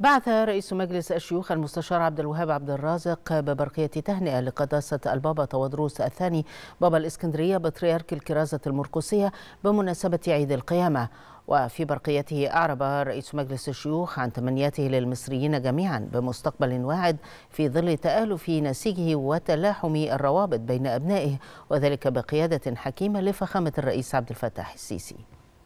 بعث رئيس مجلس الشيوخ المستشار عبد الوهاب عبد الرازق ببرقية تهنئة لقداسة البابا تودروس الثاني بابا الإسكندرية بطريرك الكرازة المرقسية بمناسبة عيد القيامة وفي برقيته أعرب رئيس مجلس الشيوخ عن تمنياته للمصريين جميعا بمستقبل واعد في ظل تآلف نسيجه وتلاحم الروابط بين أبنائه وذلك بقيادة حكيمة لفخامة الرئيس عبد الفتاح السيسي